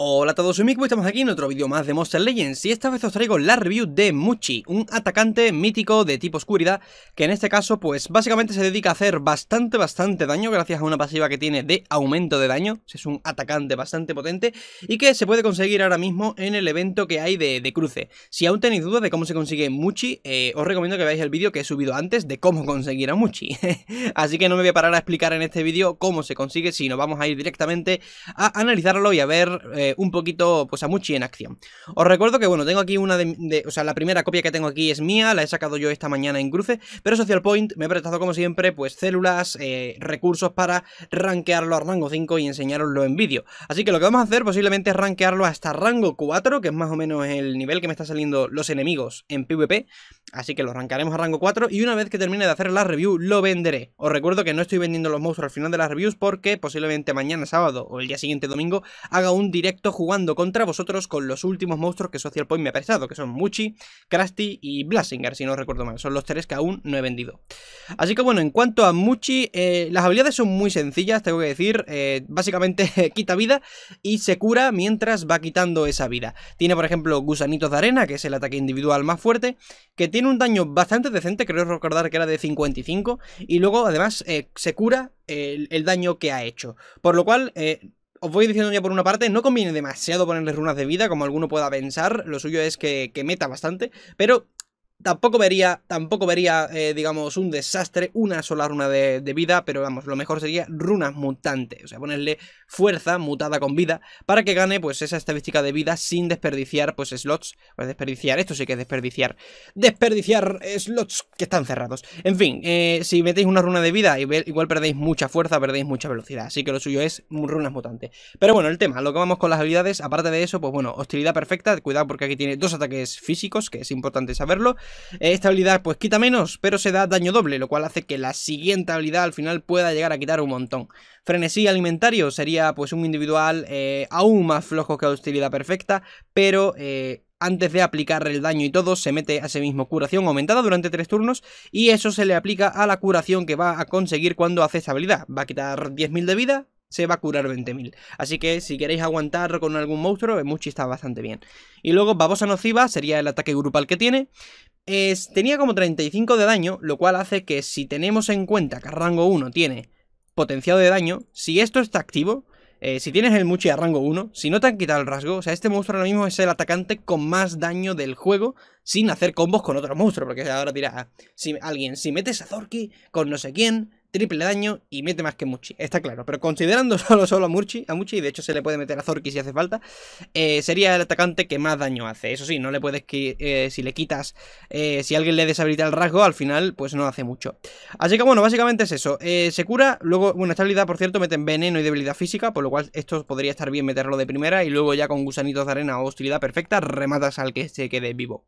Hola a todos, soy estamos aquí en otro vídeo más de Monster Legends y esta vez os traigo la review de Muchi, un atacante mítico de tipo oscuridad que en este caso pues básicamente se dedica a hacer bastante bastante daño gracias a una pasiva que tiene de aumento de daño, es un atacante bastante potente y que se puede conseguir ahora mismo en el evento que hay de, cruce. Si aún tenéis dudas de cómo se consigue Muchi, eh, os recomiendo que veáis el vídeo que he subido antes de cómo conseguir a Muchi, así que no me voy a parar a explicar en este vídeo cómo se consigue, sino vamos a ir directamente a analizarlo y a ver... Eh, un poquito, pues a Muchi en acción. Os recuerdo que, bueno, tengo aquí una de, O sea, la primera copia que tengo aquí es mía, la he sacado yo esta mañana en cruce, pero Social Point me ha prestado, como siempre, pues células, eh, recursos para rankearlo a rango 5 y enseñaroslo en vídeo. Así que lo que vamos a hacer posiblemente es rankearlo hasta rango 4, que es más o menos el nivel que me está saliendo los enemigos en PvP. Así que lo rankearemos a rango 4 y una vez que termine de hacer la review lo venderé. Os recuerdo que no estoy vendiendo los monstruos al final de las reviews porque posiblemente mañana sábado o el día siguiente domingo haga un directo jugando contra vosotros con los últimos monstruos que Social Point me ha prestado, que son Muchi, Krusty y Blasinger, si no recuerdo mal. Son los tres que aún no he vendido. Así que bueno, en cuanto a Muchi, eh, las habilidades son muy sencillas, tengo que decir. Eh, básicamente quita vida y se cura mientras va quitando esa vida. Tiene, por ejemplo, Gusanitos de Arena, que es el ataque individual más fuerte, que tiene un daño bastante decente, creo recordar que era de 55, y luego además eh, se cura el, el, daño que ha hecho. Por lo cual, eh, os voy diciendo ya por una parte, no conviene demasiado ponerle runas de vida, como alguno pueda pensar, lo suyo es que, que meta bastante, pero Tampoco vería, tampoco vería eh, digamos, un desastre, una sola runa de, vida, pero vamos, lo mejor sería runas mutantes, o sea, ponerle fuerza mutada con vida, para que gane, pues, esa estadística de vida sin desperdiciar, pues, slots, pues, desperdiciar, esto sí que es desperdiciar, desperdiciar slots que están cerrados. En fin, eh, si metéis una runa de vida, igual perdéis mucha fuerza, perdéis mucha velocidad, así que lo suyo es runas mutantes. Pero bueno, el tema, lo que vamos con las habilidades, aparte de eso, pues, bueno, hostilidad perfecta, cuidado porque aquí tiene dos ataques físicos, que es importante saberlo, esta habilidad pues quita menos, pero se da daño doble, lo cual hace que la siguiente habilidad al final pueda llegar a quitar un montón. Frenesí alimentario sería pues un individual eh, aún más flojo que hostilidad perfecta, pero... Eh, antes de aplicar el daño y todo, se mete a sí mismo curación aumentada durante 3 turnos y eso se le aplica a la curación que va a conseguir cuando hace esta habilidad. Va a quitar 10.000 de vida, se va a curar 20.000. Así que si queréis aguantar con algún monstruo, Muchi está bastante bien. Y luego Babosa Nociva sería el ataque grupal que tiene, tenía como 35 de daño, lo cual hace que si tenemos en cuenta que a rango 1 tiene potenciado de daño, si esto está activo, eh, si tienes el Muchi a rango 1, si no te han quitado el rasgo, o sea, este monstruo ahora mismo es el atacante con más daño del juego sin hacer combos con otro monstruo, porque ahora dirá, si, alguien, si metes a Zorki con no sé quién, triple daño y mete más que Muchi, está claro. Pero considerando solo, solo a Muchi, a Muchi, de hecho se le puede meter a Zorki si hace falta, eh, sería el atacante que más daño hace. Eso sí, no le puedes que eh, si le quitas, eh, si alguien le deshabilita el rasgo, al final pues no hace mucho. Así que bueno, básicamente es eso. se cura, luego, bueno, esta habilidad por cierto meten veneno y debilidad física, por lo cual esto podría estar bien meterlo de primera y luego ya con gusanitos de arena o hostilidad perfecta rematas al que se quede vivo.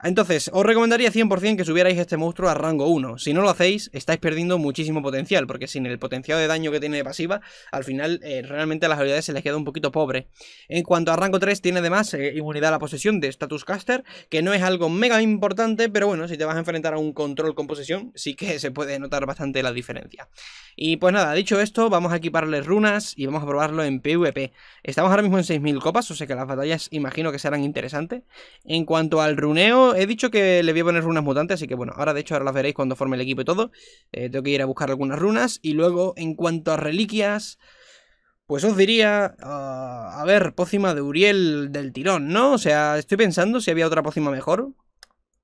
Entonces, os recomendaría 100% que subierais este monstruo a rango 1. Si no lo hacéis, estáis perdiendo muchísimo potencial, porque sin el potencial de daño que tiene de pasiva, al final eh, realmente a las habilidades se les queda un poquito pobre. En cuanto a rango 3, tiene además eh, inmunidad a la posesión de status caster, que no es algo mega importante, pero bueno, si te vas a enfrentar a un control con posesión, sí que se puede notar bastante la diferencia. Y pues nada, dicho esto, vamos a equiparle runas y vamos a probarlo en PvP. Estamos ahora mismo en 6.000 copas, o sea que las batallas imagino que serán interesantes. En cuanto al runeo, he dicho que le voy a poner runas mutantes, así que bueno, ahora de hecho ahora las veréis cuando forme el equipo y todo. Eh, tengo que ir a buscar algunas runas y luego en cuanto a reliquias... Pues os diría, ah, a ver, pócima de Uriel del tirón, ¿no? O sea, estoy pensando si había otra pócima mejor.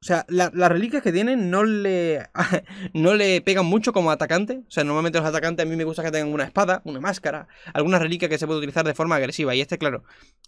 O sea, las reliquias que tienen no le, no le pegan mucho como atacante. O sea, normalmente los atacantes a mí me gusta que tengan una espada, una máscara, alguna reliquia que se puede utilizar de forma agresiva. Y este, claro,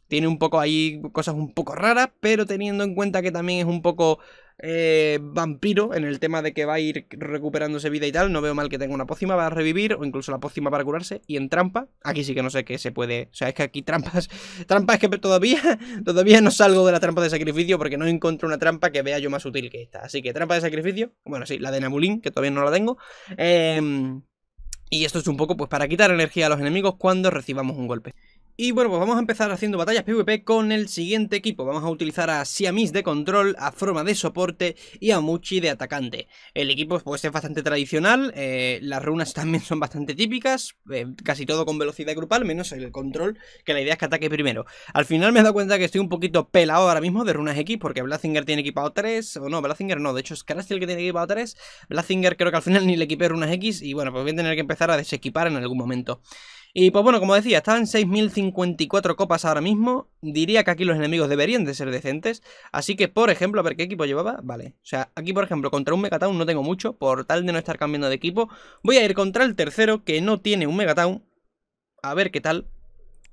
tiene un poco ahí cosas un poco raras, pero teniendo en cuenta que también es un poco eh, vampiro en el tema de que va a ir recuperándose vida y tal. No veo mal que tenga una pócima a revivir o incluso la pócima para curarse. Y en trampa, aquí sí que no sé qué se puede. O sea, es que aquí trampas. Trampas que todavía, todavía no salgo de la trampa de sacrificio porque no encuentro una trampa que vea yo más útil que esta. Así que trampa de sacrificio, bueno, sí, la de Nabulín, que todavía no la tengo. Em, y esto es un poco pues para quitar energía a los enemigos cuando recibamos un golpe. Y bueno, pues vamos a empezar haciendo batallas PvP con el siguiente equipo. Vamos a utilizar a Siamis de control, a Froma de soporte y a Muchi de atacante. El equipo pues es bastante tradicional, eh, las runas también son bastante típicas, eh, casi todo con velocidad grupal, menos el control, que la idea es que ataque primero. Al final me he dado cuenta que estoy un poquito pelado ahora mismo de runas X, porque Blazinger tiene equipado 3, o no, Blazinger no, de hecho es Krusty que tiene equipado 3, Blazinger creo que al final ni le equipé runas X, y bueno, pues voy a tener que empezar a desequipar en algún momento. Y pues bueno, como decía, están 6.054 copas ahora mismo. Diría que aquí los enemigos deberían de ser decentes. Así que, por ejemplo, a ver qué equipo llevaba. Vale, o sea, aquí por ejemplo, contra un Megatown no tengo mucho. Por tal de no estar cambiando de equipo, voy a ir contra el tercero que no tiene un Megatown. A ver qué tal.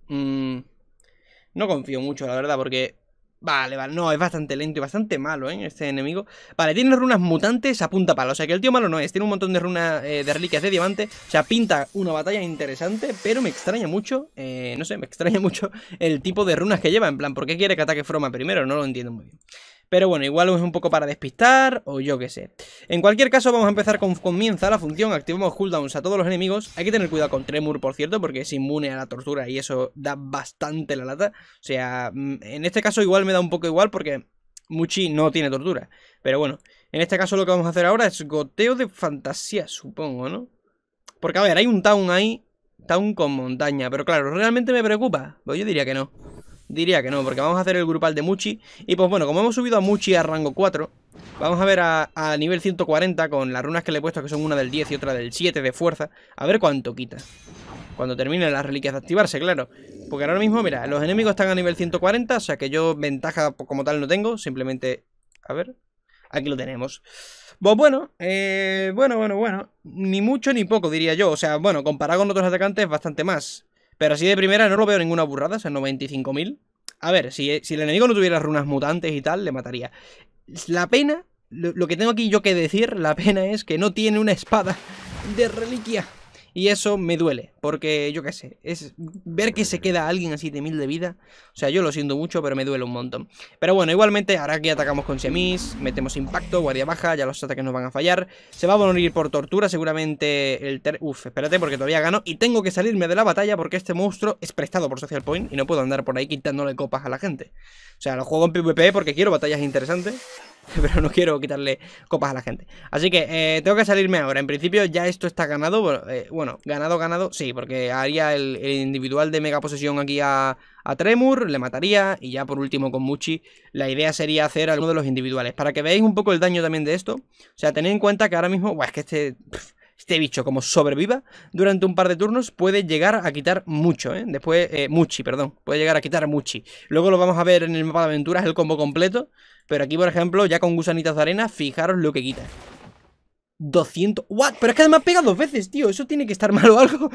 Mm, no confío mucho, la verdad, porque Vale, vale, no, es bastante lento y bastante malo, ¿eh? Este enemigo. Vale, tiene runas mutantes a punta pala, o sea que el tío malo no es. Tiene un montón de runas eh, de reliquias de diamante, o sea, pinta una batalla interesante, pero me extraña mucho, eh, no sé, me extraña mucho el tipo de runas que lleva, en plan, ¿por qué quiere que ataque Froma primero? No lo entiendo muy bien. Pero bueno, igual es un poco para despistar o yo qué sé. En cualquier caso, vamos a empezar con comienza la función. Activamos cooldowns a todos los enemigos. Hay que tener cuidado con Tremur, por cierto, porque es inmune a la tortura y eso da bastante la lata. O sea, mm, en este caso igual me da un poco igual porque Muchi no tiene tortura. Pero bueno, en este caso lo que vamos a hacer ahora es goteo de fantasía, supongo, ¿no? Porque a ver, hay un town ahí, town con montaña, pero claro, ¿realmente me preocupa? Pues yo diría que no. Diría que no, porque vamos a hacer el grupal de Muchi. Y pues bueno, como hemos subido a Muchi a rango 4, vamos a ver a, nivel 140 con las runas que le he puesto, que son una del 10 y otra del 7 de fuerza, a ver cuánto quita. Cuando terminen las reliquias de activarse, claro. Porque ahora mismo, mira, los enemigos están a nivel 140, o sea que yo ventaja como tal no tengo, simplemente... A ver, aquí lo tenemos. Pues bueno, eh, bueno, bueno, bueno. Ni mucho ni poco, diría yo. O sea, bueno, comparado con otros atacantes, bastante más. Pero así de primera no lo veo ninguna burrada, o sea, 95.000. A ver, eh, si, el enemigo no tuviera runas mutantes y tal, le mataría. La pena, lo que tengo aquí yo que decir, la pena es que no tiene una espada de reliquia. Y eso me duele, porque yo qué sé, es ver que se queda alguien así de mil de vida. O sea, yo lo siento mucho, pero me duele un montón. Pero bueno, igualmente, ahora aquí atacamos con semis, metemos impacto, guardia baja, ya los ataques nos van a fallar. Se va a morir por tortura, seguramente el... Ter Uf, espérate, porque todavía gano. Y tengo que salirme de la batalla porque este monstruo es prestado por Social Point y no puedo andar por ahí quitándole copas a la gente. O sea, lo juego en PvP porque quiero batallas interesantes. pero no quiero quitarle copas a la gente. Así que eh, tengo que salirme ahora. En principio ya esto está ganado. Eh, bueno, ganado, ganado, sí, porque haría el, individual de mega posesión aquí a, a, Tremur, le mataría y ya por último con Muchi la idea sería hacer alguno de los individuales. Para que veáis un poco el daño también de esto. O sea, tened en cuenta que ahora mismo... Buah, es que este este bicho como sobreviva durante un par de turnos puede llegar a quitar mucho, ¿eh? Después, eh, Muchi, perdón, puede llegar a quitar Muchi. Luego lo vamos a ver en el mapa de aventuras, el combo completo, pero aquí, por ejemplo, ya con gusanitas de arena, fijaros lo que quita. 200... ¡What! Pero es que además pega dos veces, tío. Eso tiene que estar mal o algo.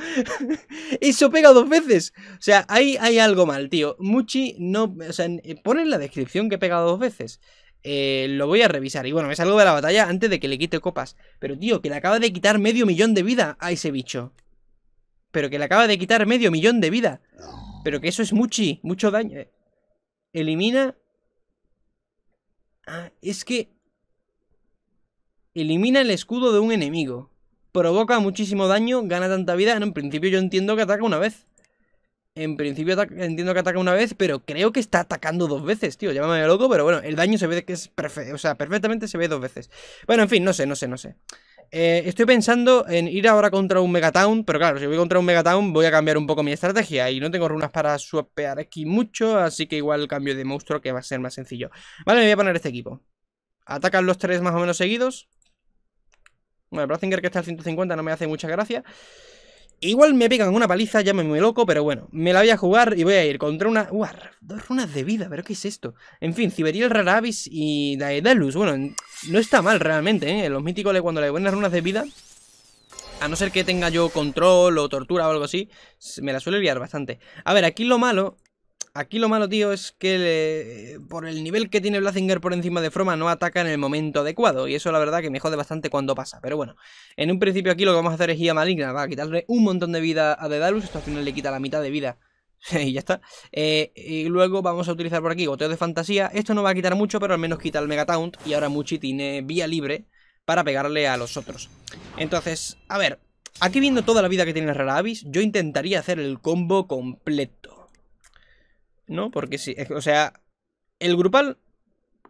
Eso pega dos veces. O sea, hay, hay algo mal, tío. Muchi no... O sea, eh, pone en la descripción que pega dos veces. Eh, lo voy a revisar. Y bueno, me salgo de la batalla antes de que le quite copas. Pero tío, que le acaba de quitar medio millón de vida a ese bicho. Pero que le acaba de quitar medio millón de vida. Pero que eso es muchi, mucho daño. Eh. Elimina... Ah, es que... Elimina el escudo de un enemigo. Provoca muchísimo daño, gana tanta vida. en principio yo entiendo que ataca una vez. En principio entiendo que ataca una vez, pero creo que está atacando dos veces, tío. Llámame loco, pero bueno, el daño se ve que es perfecto. O sea, perfectamente se ve dos veces. Bueno, en fin, no sé, no sé, no sé. Eh, estoy pensando en ir ahora contra un Megatown, pero claro, si voy contra un Megatown voy a cambiar un poco mi estrategia y no tengo runas para swapear aquí mucho, así que igual cambio de monstruo que va a ser más sencillo. Vale, me voy a poner este equipo. Atacan los tres más o menos seguidos. Bueno, Brazinger que está al 150 no me hace mucha gracia. Igual me pegan una paliza, ya llámeme loco, pero bueno, me la voy a jugar y voy a ir contra una... ¡Uah! Dos runas de vida, ¿pero qué es esto? En fin, Ciberiel, Raravis y Daedalus. Bueno, no está mal realmente, ¿eh? Los míticos cuando le buenas runas de vida, a no ser que tenga yo control o tortura o algo así, me la suele liar bastante. A ver, aquí lo malo Aquí lo malo, tío, es que por el nivel que tiene Blazinger por encima de Froma no ataca en el momento adecuado. Y eso la verdad que me jode bastante cuando pasa. Pero bueno, en un principio aquí lo que vamos a hacer es guía maligna. Va a quitarle un montón de vida a Dedalus. Esto al final le quita la mitad de vida y ya está. Eh, y luego vamos a utilizar por aquí goteo de fantasía. Esto no va a quitar mucho, pero al menos quita el taunt Y ahora Muchi tiene vía libre para pegarle a los otros. Entonces, a ver. Aquí viendo toda la vida que tiene Rara Avis, yo intentaría hacer el combo completo. ¿no? Porque sí, o sea, el grupal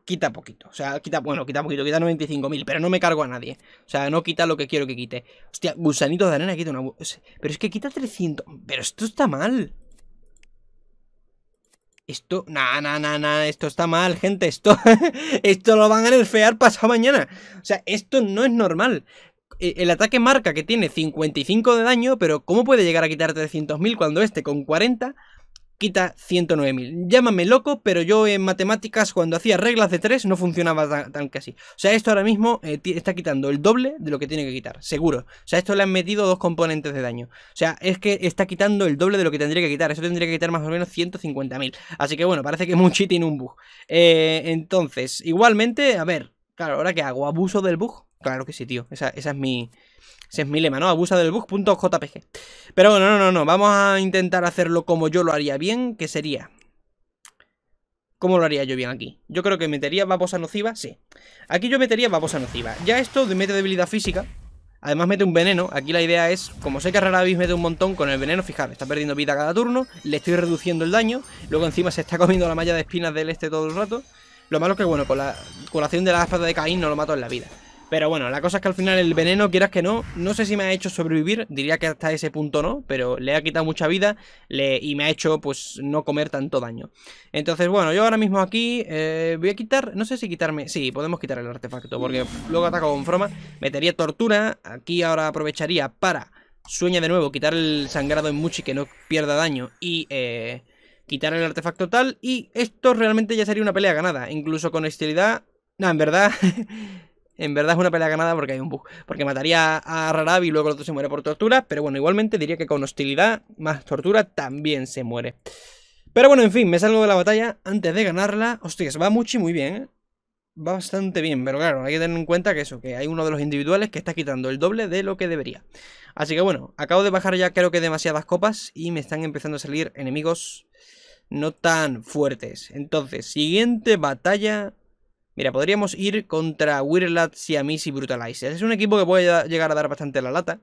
quita poquito. O sea, quita, bueno, quita poquito, quita 95.000, pero no me cargo a nadie. O sea, no quita lo que quiero que quite. Hostia, gusanito de arena quita una... Pero es que quita 300... Pero esto está mal. Esto... na na na nah, esto está mal, gente. Esto... esto lo van a nerfear pasado mañana. O sea, esto no es normal. E, el ataque marca que tiene 55 de daño, pero ¿cómo puede llegar a quitar 300.000 cuando este con 40 quita 109.000. Llámame loco, pero yo en matemáticas cuando hacía reglas de 3 no funcionaba tan, que así. O sea, esto ahora mismo eh, está quitando el doble de lo que tiene que quitar, seguro. O sea, esto le han metido dos componentes de daño. O sea, es que está quitando el doble de lo que tendría que quitar. Eso tendría que quitar más o menos 150.000. Así que bueno, parece que Muchi tiene un bug. Eh, entonces, igualmente, a ver, claro, ¿ahora qué hago? ¿Abuso del bug? Claro que sí, tío. Esa, esa es mi, ese es mi lema, ¿no? Abusa del bug.jpg. Pero bueno, no, no, no. Vamos a intentar hacerlo como yo lo haría bien, que sería... ¿Cómo lo haría yo bien aquí? Yo creo que metería babosa nociva, sí. Aquí yo metería babosa nociva. Ya esto de mete debilidad física. Además mete un veneno. Aquí la idea es, como sé que rara vez mete un montón con el veneno, fijar, está perdiendo vida cada turno, le estoy reduciendo el daño, luego encima se está comiendo la malla de espinas del este todo el rato. Lo malo es que, bueno, con la colación de la espada de Caín no lo mato en la vida. Pero bueno, la cosa es que al final el veneno, quieras que no, no sé si me ha hecho sobrevivir, diría que hasta ese punto no, pero le ha quitado mucha vida y me ha hecho pues no comer tanto daño. Entonces bueno, yo ahora mismo aquí eh, voy a quitar, no sé si quitarme, sí, podemos quitar el artefacto porque luego ataco con Froma, metería tortura, aquí ahora aprovecharía para, sueña de nuevo, quitar el sangrado en Muchi que no pierda daño y... Eh, quitar el artefacto tal y esto realmente ya sería una pelea ganada, incluso con hostilidad no, en verdad En verdad es una pelea ganada porque hay un bug. Porque mataría a Rarabi y luego el otro se muere por tortura. Pero bueno, igualmente diría que con hostilidad más tortura también se muere. Pero bueno, en fin, me salgo de la batalla antes de ganarla. se va mucho y muy bien, ¿eh? Va bastante bien, pero claro, hay que tener en cuenta que eso, que hay uno de los individuales que está quitando el doble de lo que debería. Así que bueno, acabo de bajar ya creo que demasiadas copas y me están empezando a salir enemigos no tan fuertes. Entonces, siguiente batalla Mira, podríamos ir contra Wirlat, Siamis y Brutalizer. Es un equipo que puede llegar a dar bastante la lata.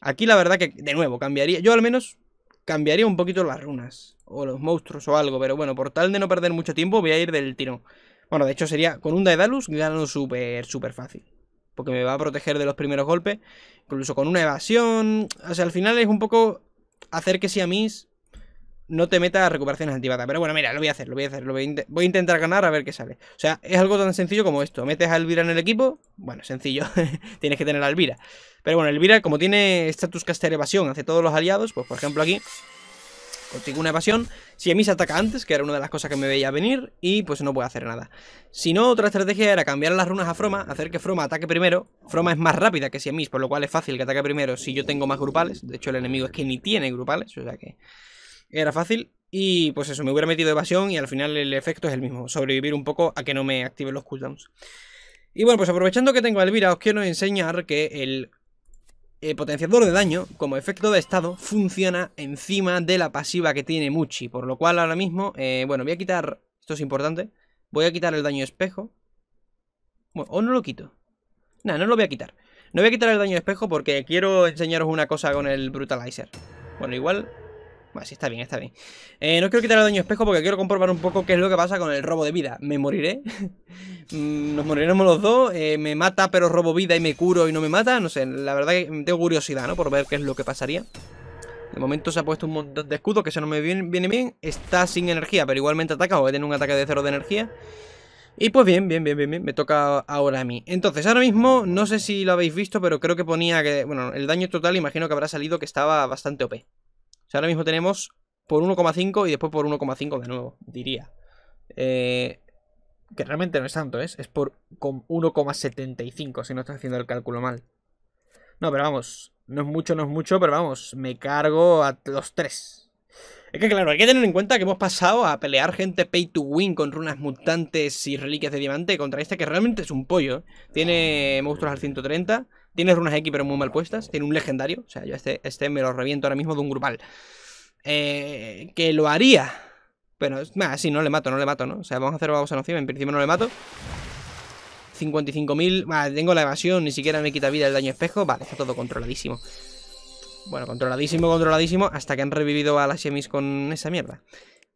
Aquí la verdad que, de nuevo, cambiaría... Yo al menos cambiaría un poquito las runas. O los monstruos o algo. Pero bueno, por tal de no perder mucho tiempo, voy a ir del tirón. Bueno, de hecho sería... Con un Daedalus gano súper, súper fácil. Porque me va a proteger de los primeros golpes. Incluso con una evasión... O sea, al final es un poco hacer que Siamis no te metas a recuperaciones activadas Pero bueno, mira, lo voy a hacer, lo voy a hacer, voy a, intentar ganar a ver qué sale. O sea, es algo tan sencillo como esto. Metes a Elvira en el equipo, bueno, sencillo, tienes que tener a Elvira. Pero bueno, Elvira, como tiene status caster evasión hacia todos los aliados, pues por ejemplo aquí consigo una evasión. Si a ataca antes, que era una de las cosas que me veía venir, y pues no puede hacer nada. Si no, otra estrategia era cambiar las runas a Froma, hacer que Froma ataque primero. Froma es más rápida que si a mí, por lo cual es fácil que ataque primero si yo tengo más grupales. De hecho, el enemigo es que ni tiene grupales, o sea que... Era fácil. Y pues eso, me hubiera metido evasión y al final el efecto es el mismo. Sobrevivir un poco a que no me activen los cooldowns. Y bueno, pues aprovechando que tengo a Elvira, os quiero enseñar que el eh, potenciador de daño, como efecto de estado, funciona encima de la pasiva que tiene Muchi. Por lo cual ahora mismo, eh, bueno, voy a quitar, esto es importante, voy a quitar el daño espejo. o no lo quito. Nada, no lo voy a quitar. No voy a quitar el daño espejo porque quiero enseñaros una cosa con el Brutalizer. Bueno, igual sí, está bien, está bien. Eh, no quiero quitar el daño espejo porque quiero comprobar un poco qué es lo que pasa con el robo de vida. Me moriré. Mm, nos moriremos los dos. Eh, me mata, pero robo vida y me curo y no me mata. No sé, la verdad que tengo curiosidad, ¿no? Por ver qué es lo que pasaría. De momento se ha puesto un montón de escudo que se no me viene, viene, bien. Está sin energía, pero igualmente ataca o tiene un ataque de cero de energía. Y pues bien, bien, bien, bien, bien, me toca ahora a mí. Entonces, ahora mismo, no sé si lo habéis visto, pero creo que ponía que, bueno, el daño total imagino que habrá salido que estaba bastante OP. O sea, ahora mismo tenemos por 1,5 y después por 1,5 de nuevo, diría. Eh, que realmente no es tanto, ¿es? ¿eh? Es por 1,75 si no estoy haciendo el cálculo mal. No, pero vamos, no es mucho, no es mucho, pero vamos, me cargo a los tres. Es que claro, hay que tener en cuenta que hemos pasado a pelear gente pay to win con runas mutantes y reliquias de diamante contra este que realmente es un pollo. Tiene monstruos al 130, tiene runas X pero muy mal puestas. Tiene un legendario. O sea, yo este, este me lo reviento ahora mismo de un grupal. Eh, que lo haría. Pero, nada, sí, no le mato, no le mato, ¿no? O sea, vamos a hacer vamos a nociva. En principio no le mato. 55.000. Vale, tengo la evasión. Ni siquiera me quita vida el daño espejo. Vale, está todo controladísimo. Bueno, controladísimo, controladísimo. Hasta que han revivido a las semis con esa mierda.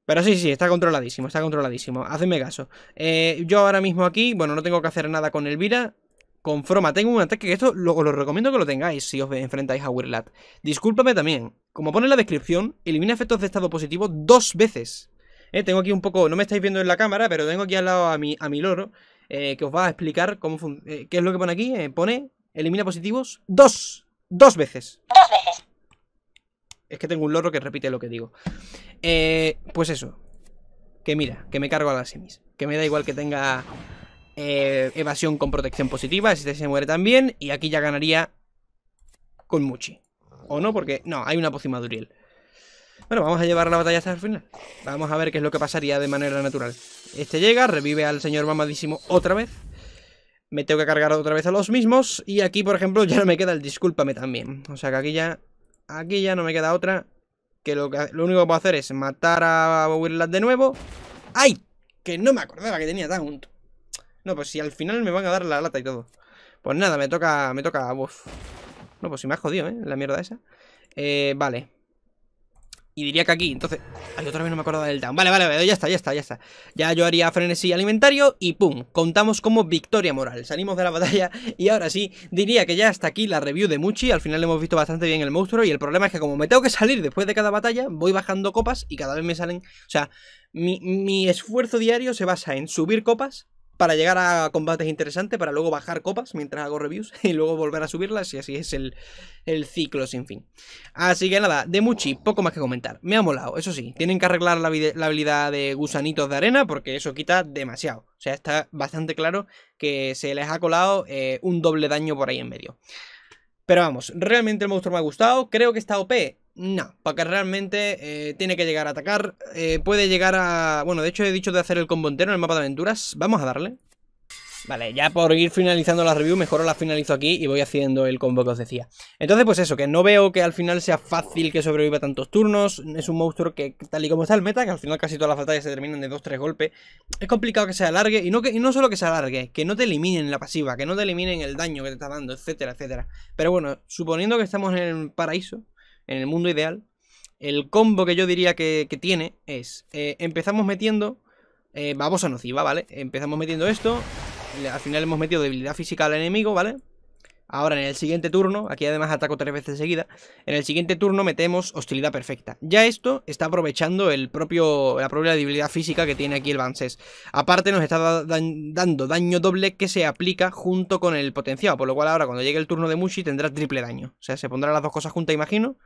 Pero sí, sí, está controladísimo, está controladísimo. Hacedme caso. Eh, yo ahora mismo aquí, bueno, no tengo que hacer nada con Elvira con Froma tengo un ataque que esto lo, os lo recomiendo que lo tengáis si os enfrentáis a Wirlat. Discúlpame también, como pone en la descripción, elimina efectos de estado positivo dos veces. Eh, tengo aquí un poco, no me estáis viendo en la cámara, pero tengo aquí al lado a mi, a mi loro, eh, que os va a explicar cómo eh, qué es lo que pone aquí. pone, elimina positivos dos, dos veces. Dos veces. Es que tengo un loro que repite lo que digo. pues eso, que mira, que me cargo a las semis. Que me da igual que tenga eh, evasión con protección positiva, este se muere también. Y aquí ya ganaría con Muchi. ¿O no? Porque no, hay una pócima de Uriel. Bueno, vamos a llevar la batalla hasta el final. Vamos a ver qué es lo que pasaría de manera natural. Este llega, revive al señor mamadísimo otra vez. Me tengo que cargar otra vez a los mismos. Y aquí, por ejemplo, ya no me queda el discúlpame también. O sea que aquí ya... Aquí ya no me queda otra. Que lo, único que puedo hacer es matar a Bowirland de nuevo. ¡Ay! Que no me acordaba que tenía tanto. No, pues si al final me van a dar la lata y todo. Pues nada, me toca... Me toca... No, pues si me ha jodido, ¿eh? La mierda esa. Eh, vale. Y diría que aquí, entonces... Ay, otra vez no me acuerdo del down. Vale, vale, vale, ya está, ya está, ya está. Ya yo haría frenesí alimentario y ¡pum! Contamos como victoria moral. Salimos de la batalla y ahora sí, diría que ya hasta aquí la review de Muchi. Al final hemos visto bastante bien el monstruo y el problema es que como me tengo que salir después de cada batalla, voy bajando copas y cada vez me salen... O sea, mi, mi esfuerzo diario se basa en subir copas para llegar a combates interesantes, para luego bajar copas mientras hago reviews y luego volver a subirlas y así es el, ciclo sin fin. Así que nada, de Muchi, poco más que comentar. Me ha molado, eso sí, tienen que arreglar la, habilidad de gusanitos de arena porque eso quita demasiado. O sea, está bastante claro que se les ha colado eh, un doble daño por ahí en medio. Pero vamos, realmente el monstruo me ha gustado. Creo que está OP no, porque realmente eh, tiene que llegar a atacar. Eh, puede llegar a... Bueno, de hecho he dicho de hacer el combo entero en el mapa de aventuras. Vamos a darle. Vale, ya por ir finalizando la review, mejor la finalizo aquí y voy haciendo el combo que os decía. Entonces, pues eso, que no veo que al final sea fácil que sobreviva tantos turnos. Es un monstruo que, tal y como está el meta, que al final casi todas las batallas se terminan de 2-3 golpes, es complicado que se alargue. Y no, que, no solo que se alargue, que no te eliminen la pasiva, que no te eliminen el daño que te está dando, etcétera, etcétera. Pero bueno, suponiendo que estamos en el paraíso, en el mundo ideal, el combo que yo diría que, tiene es, eh, empezamos metiendo Vamos eh, a nociva, ¿vale? Empezamos metiendo esto, al final hemos metido debilidad física al enemigo, ¿vale? Ahora en el siguiente turno, aquí además ataco tres veces seguida, en el siguiente turno metemos hostilidad perfecta. Ya esto está aprovechando el propio, la propia debilidad física que tiene aquí el Bansés. Aparte nos está dando daño doble que se aplica junto con el potenciado, por lo cual ahora cuando llegue el turno de Mushi tendrá triple daño. O sea, se pondrán las dos cosas juntas, imagino.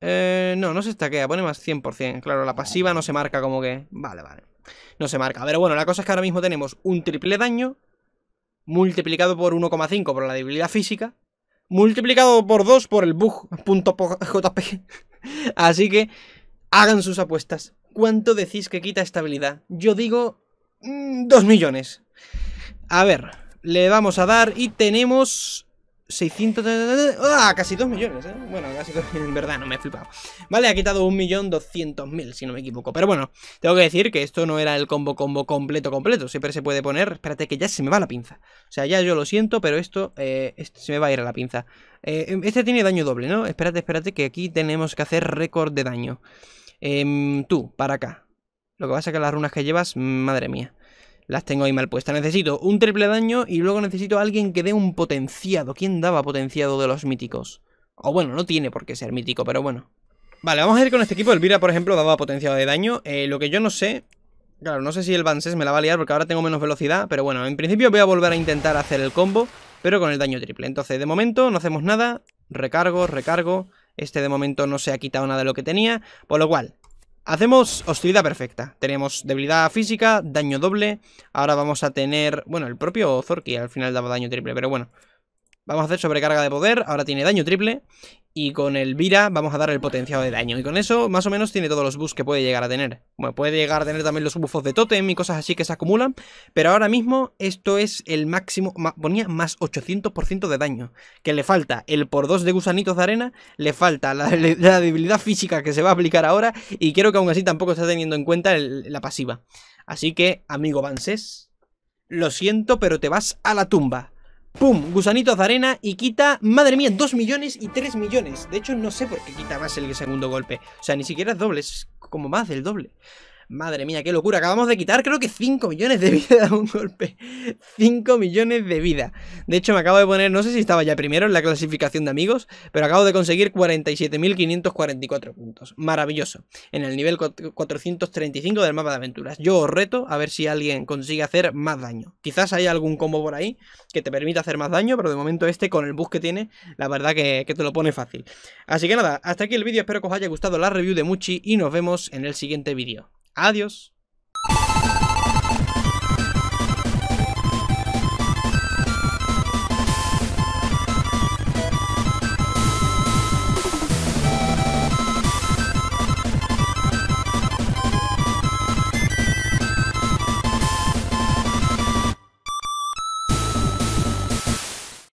Eh, no, no se estaquea, pone más 100%. Claro, la pasiva no se marca como que... Vale, vale. No se marca. Pero bueno, la cosa es que ahora mismo tenemos un triple daño multiplicado por 1,5 por la debilidad física, multiplicado por 2 por el bug.jpg. Así que hagan sus apuestas. ¿Cuánto decís que quita estabilidad? Yo digo 2 mm, millones. A ver, le vamos a dar y tenemos 600... ¡Ah! Casi 2 millones, ¿eh? Bueno, casi... En verdad, no me he flipado. Vale, ha quitado 1.200.000, si no me equivoco. Pero bueno, tengo que decir que esto no era el combo combo completo completo. Siempre se puede poner... Espérate, que ya se me va la pinza. O sea, ya yo lo siento, pero esto, eh, se me va a ir a la pinza. Eh, este tiene daño doble, ¿no? Espérate, espérate, que aquí tenemos que hacer récord de daño. Em, tú, para acá. Lo que pasa a que las runas que llevas, madre mía. Las tengo ahí mal puestas. Necesito un triple daño y luego necesito a alguien que dé un potenciado. ¿Quién daba potenciado de los míticos? O bueno, no tiene por qué ser mítico, pero bueno. Vale, vamos a ir con este equipo. vira por ejemplo, daba potenciado de daño. Eh, lo que yo no sé... Claro, no sé si el Vanses me la va a liar porque ahora tengo menos velocidad. Pero bueno, en principio voy a volver a intentar hacer el combo, pero con el daño triple. Entonces, de momento no hacemos nada. Recargo, recargo. Este de momento no se ha quitado nada de lo que tenía. Por lo cual, Hacemos hostilidad perfecta. Tenemos debilidad física, daño doble. Ahora vamos a tener... Bueno, el propio Zorki al final daba daño triple, pero bueno. Vamos a hacer sobrecarga de poder, ahora tiene daño triple y con el Vira vamos a dar el potenciado de daño. Y con eso, más o menos, tiene todos los buffs que puede llegar a tener. Bueno, puede llegar a tener también los buffos de totem y cosas así que se acumulan. Pero ahora mismo, esto es el máximo... Ponía más 800% de daño. Que le falta el por 2 de gusanitos de arena, le falta la, debilidad física que se va a aplicar ahora. Y quiero que aún así tampoco está teniendo en cuenta la pasiva. Así que, amigo Vanses, lo siento, pero te vas a la tumba. ¡Pum! Gusanitos de arena y quita, madre mía, 2 millones y 3 millones. De hecho, no sé por qué quita más el segundo golpe. O sea, ni siquiera es doble, es como más del doble. Madre mía, qué locura. Acabamos de quitar creo que 5 millones de vida de un golpe. 5 millones de vida. De hecho, me acabo de poner, no sé si estaba ya primero en la clasificación de amigos, pero acabo de conseguir 47.544 puntos. Maravilloso. En el nivel 435 del mapa de aventuras. Yo os reto a ver si alguien consigue hacer más daño. Quizás haya algún combo por ahí que te permita hacer más daño, pero de momento este con el bus que tiene, la verdad que, que te lo pone fácil. Así que nada, hasta aquí el vídeo. Espero que os haya gustado la review de Muchi y nos vemos en el siguiente vídeo. Adiós.